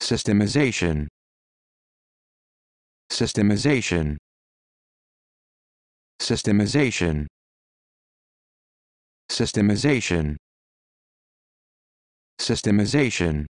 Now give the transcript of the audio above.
Systemization Systemization Systemization Systemization Systemization